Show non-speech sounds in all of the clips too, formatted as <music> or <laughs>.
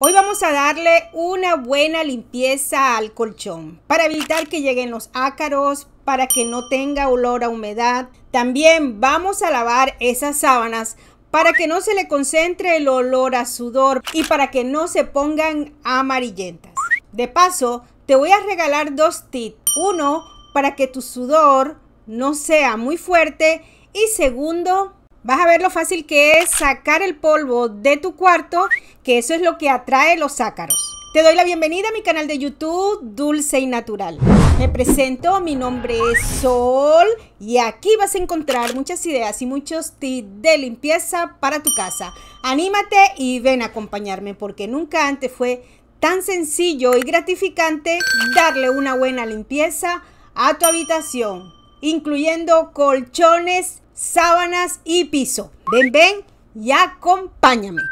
Hoy vamos a darle una buena limpieza al colchón para evitar que lleguen los ácaros, para que no tenga olor a humedad. También vamos a lavar esas sábanas para que no se le concentre el olor a sudor y para que no se pongan amarillentas. De paso, te voy a regalar dos tips. Uno, para que tu sudor no sea muy fuerte y segundo, Vas a ver lo fácil que es sacar el polvo de tu cuarto, que eso es lo que atrae los ácaros. Te doy la bienvenida a mi canal de YouTube Dulce y Natural. Me presento, mi nombre es Sol y aquí vas a encontrar muchas ideas y muchos tips de limpieza para tu casa. Anímate y ven a acompañarme porque nunca antes fue tan sencillo y gratificante darle una buena limpieza a tu habitación, incluyendo colchones, sábanas y piso. Ven, ven y acompáñame.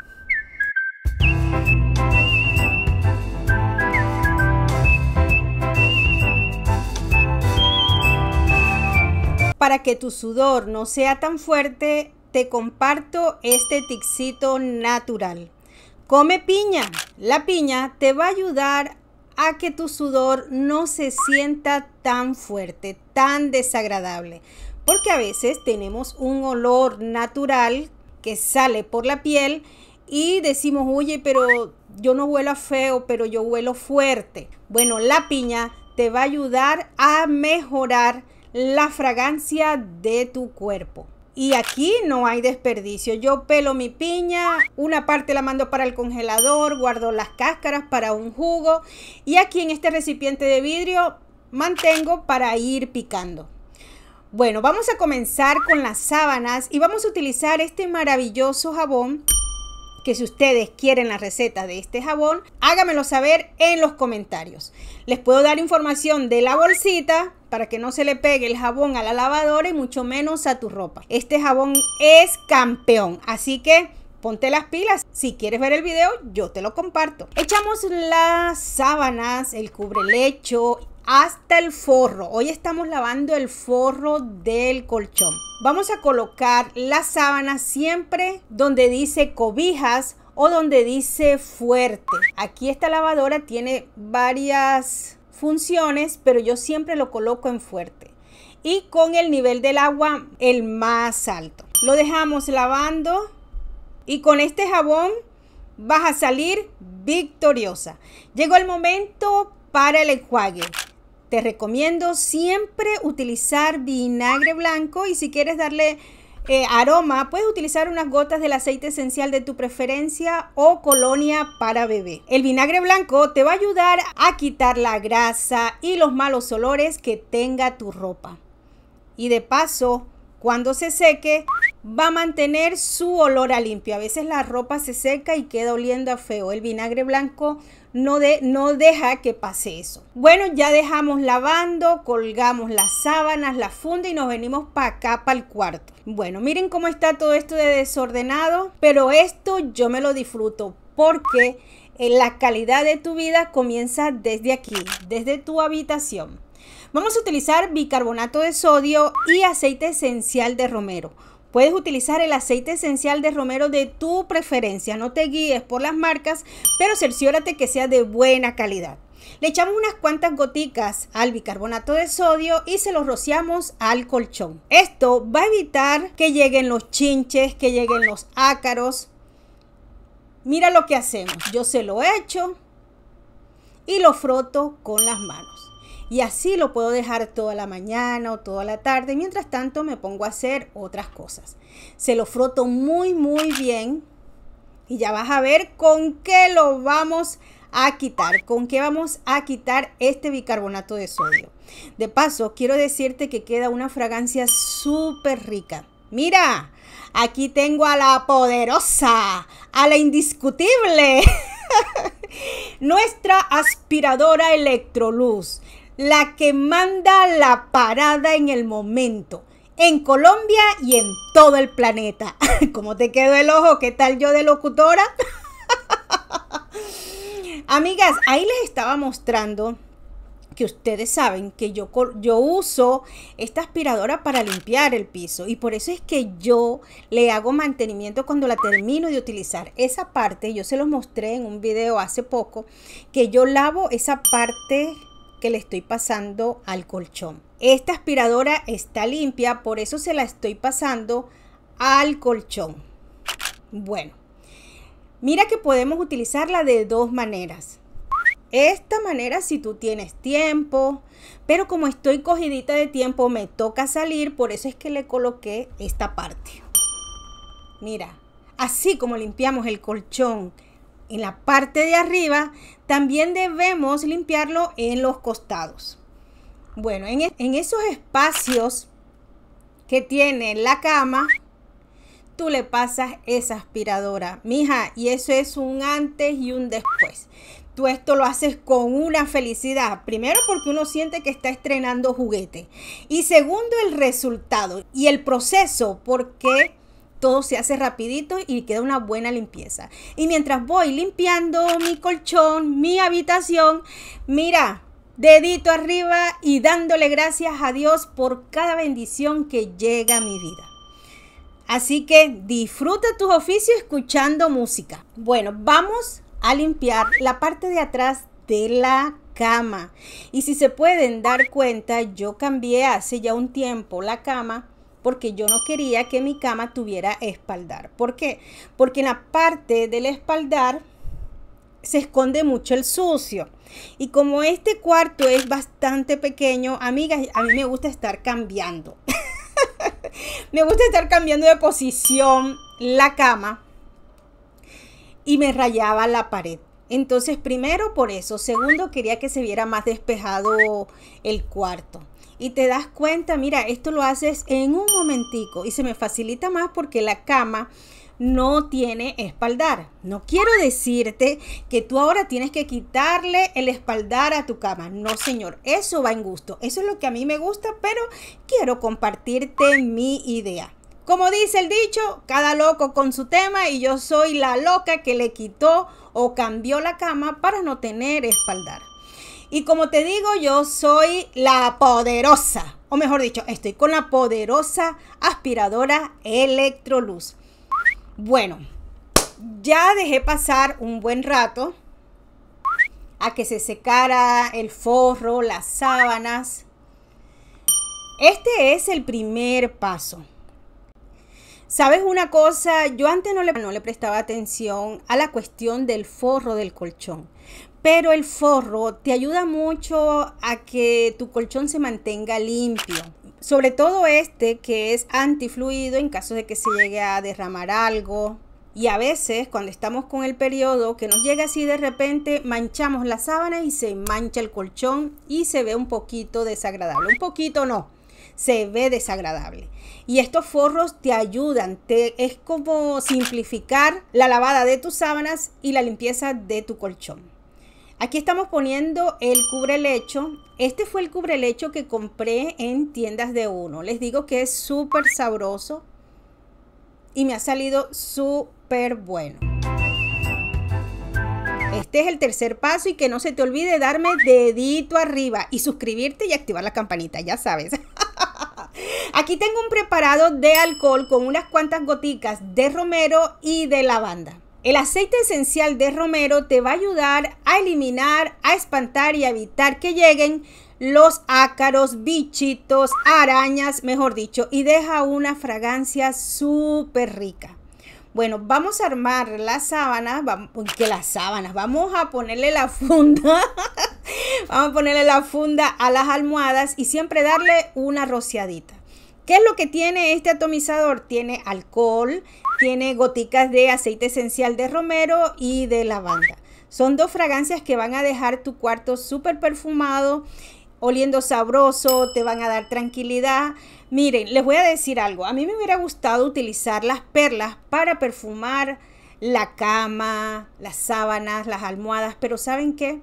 Para que tu sudor no sea tan fuerte, te comparto este tixito natural. Come piña. La piña te va a ayudar a que tu sudor no se sienta tan fuerte, tan desagradable porque a veces tenemos un olor natural que sale por la piel y decimos, oye, pero yo no huelo feo, pero yo huelo fuerte. Bueno, la piña te va a ayudar a mejorar la fragancia de tu cuerpo. Y aquí no hay desperdicio. Yo pelo mi piña, una parte la mando para el congelador, guardo las cáscaras para un jugo y aquí en este recipiente de vidrio mantengo para ir picando. Bueno, vamos a comenzar con las sábanas y vamos a utilizar este maravilloso jabón que si ustedes quieren la receta de este jabón, hágamelo saber en los comentarios. Les puedo dar información de la bolsita para que no se le pegue el jabón a la lavadora y mucho menos a tu ropa. Este jabón es campeón, así que ponte las pilas. Si quieres ver el video, yo te lo comparto. Echamos las sábanas, el cubrelecho hasta el forro. Hoy estamos lavando el forro del colchón. Vamos a colocar la sábana siempre donde dice cobijas o donde dice fuerte. Aquí esta lavadora tiene varias funciones, pero yo siempre lo coloco en fuerte. Y con el nivel del agua el más alto. Lo dejamos lavando y con este jabón vas a salir victoriosa. Llegó el momento para el enjuague. Te recomiendo siempre utilizar vinagre blanco y si quieres darle eh, aroma, puedes utilizar unas gotas del aceite esencial de tu preferencia o colonia para bebé. El vinagre blanco te va a ayudar a quitar la grasa y los malos olores que tenga tu ropa. Y de paso, cuando se seque, va a mantener su olor a limpio. A veces la ropa se seca y queda oliendo a feo. El vinagre blanco no, no deja que pase eso. Bueno, ya dejamos lavando, colgamos las sábanas, la funda y nos venimos para acá, para el cuarto. Bueno, miren cómo está todo esto de desordenado, pero esto yo me lo disfruto porque eh, la calidad de tu vida comienza desde aquí, desde tu habitación. Vamos a utilizar bicarbonato de sodio y aceite esencial de romero. Puedes utilizar el aceite esencial de romero de tu preferencia, no te guíes por las marcas, pero cerciórate que sea de buena calidad. Le echamos unas cuantas goticas al bicarbonato de sodio y se lo rociamos al colchón. Esto va a evitar que lleguen los chinches, que lleguen los ácaros. Mira lo que hacemos. Yo se lo echo y lo froto con las manos y así lo puedo dejar toda la mañana o toda la tarde. Mientras tanto me pongo a hacer otras cosas. Se lo froto muy muy bien y ya vas a ver con qué lo vamos a quitar, con qué vamos a quitar este bicarbonato de sodio. De paso, quiero decirte que queda una fragancia súper rica. Mira, aquí tengo a la poderosa, a la indiscutible. <laughs> Nuestra aspiradora Electroluz la que manda la parada en el momento, en Colombia y en todo el planeta. <laughs> ¿Cómo te quedó el ojo? ¿Qué tal yo de locutora? <laughs> Amigas, ahí les estaba mostrando que ustedes saben que yo, yo uso esta aspiradora para limpiar el piso y por eso es que yo le hago mantenimiento cuando la termino de utilizar. Esa parte, yo se los mostré en un video hace poco, que yo lavo esa parte que le estoy pasando al colchón. Esta aspiradora está limpia, por eso se la estoy pasando al colchón. Bueno, mira que podemos utilizarla de dos maneras. Esta manera si tú tienes tiempo, pero como estoy cogidita de tiempo me toca salir, por eso es que le coloqué esta parte. Mira, así como limpiamos el colchón en la parte de arriba, también debemos limpiarlo en los costados. Bueno, en, esos espacios que tiene la cama, tú le pasas esa aspiradora, mija, y eso es un antes y un después. Tú esto lo haces con una felicidad. Primero porque uno siente que está estrenando juguete. Y segundo el resultado y el proceso porque todo se hace rapidito y queda una buena limpieza. Y mientras voy limpiando mi colchón, mi habitación, mira, dedito arriba y dándole gracias a Dios por cada bendición que llega a mi vida. Así que disfruta tus oficios escuchando música. Bueno, vamos a limpiar la parte de atrás de la cama. Y si se pueden dar cuenta, yo cambié hace ya un tiempo la cama porque yo no quería que mi cama tuviera espaldar. ¿Por qué? Porque en la parte del espaldar se esconde mucho el sucio. Y como este cuarto es bastante pequeño, amigas, a mí me gusta estar cambiando. <laughs> me gusta estar cambiando de posición la cama y me rayaba la pared. Entonces, primero por eso. Segundo, quería que se viera más despejado el cuarto. Y te das cuenta, mira, esto lo haces en un momentico y se me facilita más porque la cama no tiene espaldar. No quiero decirte que tú ahora tienes que quitarle el espaldar a tu cama. No, señor, eso va en gusto. Eso es lo que a mí me gusta, pero quiero compartirte mi idea. Como dice el dicho, cada loco con su tema y yo soy la loca que le quitó o cambió la cama para no tener espaldar. Y como te digo, yo soy la poderosa, o mejor dicho, estoy con la poderosa aspiradora Electroluz. Bueno, ya dejé pasar un buen rato a que se secara el forro, las sábanas. Este es el primer paso. ¿Sabes una cosa? Yo antes no le, prestaba atención a la cuestión del forro del colchón. Pero el forro te ayuda mucho a que tu colchón se mantenga limpio. Sobre todo este que es antifluido en caso de que se llegue a derramar algo. Y a veces cuando estamos con el periodo que nos llega así de repente, manchamos la sábana y se mancha el colchón y se ve un poquito desagradable. Un poquito no, se ve desagradable. Y estos forros te ayudan, te, es como simplificar la lavada de tus sábanas y la limpieza de tu colchón. Aquí estamos poniendo el cubrelecho. Este fue el cubrelecho que compré en tiendas de uno. Les digo que es súper sabroso y me ha salido súper bueno. Este es el tercer paso y que no se te olvide darme dedito arriba y suscribirte y activar la campanita, ya sabes. <laughs> Aquí tengo un preparado de alcohol con unas cuantas goticas de romero y de lavanda. El aceite esencial de romero te va a ayudar a eliminar, a espantar y a evitar que lleguen los ácaros, bichitos, arañas, mejor dicho, y deja una fragancia súper rica. Bueno, vamos a armar las sábanas, vamos, las sábanas, vamos a ponerle la funda <laughs> Vamos a ponerle la funda a las almohadas y siempre darle una rociadita. ¿Qué es lo que tiene este atomizador? Tiene alcohol, tiene goticas de aceite esencial de romero y de lavanda. Son dos fragancias que van a dejar tu cuarto súper perfumado, oliendo sabroso, te van a dar tranquilidad. Miren, les voy a decir algo. A mí me hubiera gustado utilizar las perlas para perfumar la cama, las sábanas, las almohadas, pero ¿saben qué?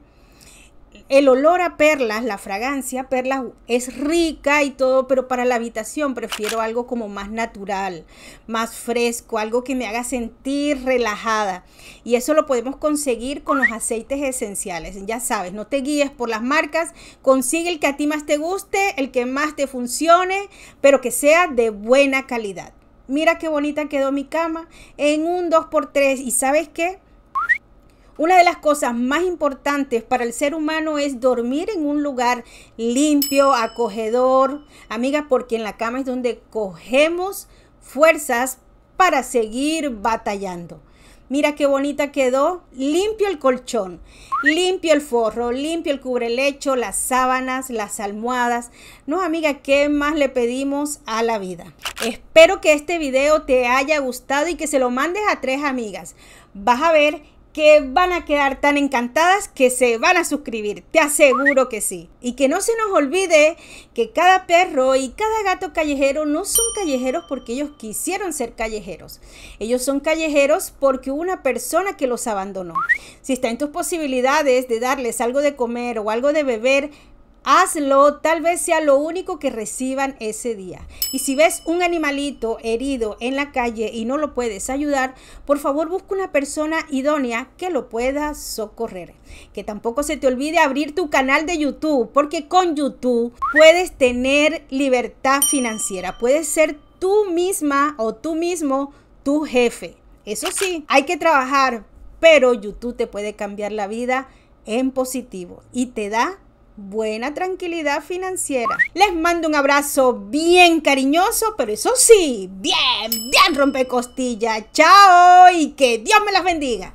el olor a perlas, la fragancia perlas es rica y todo, pero para la habitación prefiero algo como más natural, más fresco, algo que me haga sentir relajada. Y eso lo podemos conseguir con los aceites esenciales. Ya sabes, no te guíes por las marcas, consigue el que a ti más te guste, el que más te funcione, pero que sea de buena calidad. Mira qué bonita quedó mi cama en un 2x3 y sabes qué? Una de las cosas más importantes para el ser humano es dormir en un lugar limpio, acogedor, Amigas, porque en la cama es donde cogemos fuerzas para seguir batallando. Mira qué bonita quedó. Limpio el colchón, limpio el forro, limpio el cubrelecho, las sábanas, las almohadas. No, amiga, ¿qué más le pedimos a la vida? Espero que este video te haya gustado y que se lo mandes a tres amigas. Vas a ver que van a quedar tan encantadas que se van a suscribir, te aseguro que sí. Y que no se nos olvide que cada perro y cada gato callejero no son callejeros porque ellos quisieron ser callejeros. Ellos son callejeros porque hubo una persona que los abandonó. Si está en tus posibilidades de darles algo de comer o algo de beber, Hazlo, tal vez sea lo único que reciban ese día. Y si ves un animalito herido en la calle y no lo puedes ayudar, por favor busca una persona idónea que lo pueda socorrer. Que tampoco se te olvide abrir tu canal de YouTube, porque con YouTube puedes tener libertad financiera, puedes ser tú misma o tú mismo tu jefe. Eso sí, hay que trabajar, pero YouTube te puede cambiar la vida en positivo y te da buena tranquilidad financiera. Les mando un abrazo bien cariñoso, pero eso sí, bien, bien rompe costilla Chao y que Dios me las bendiga.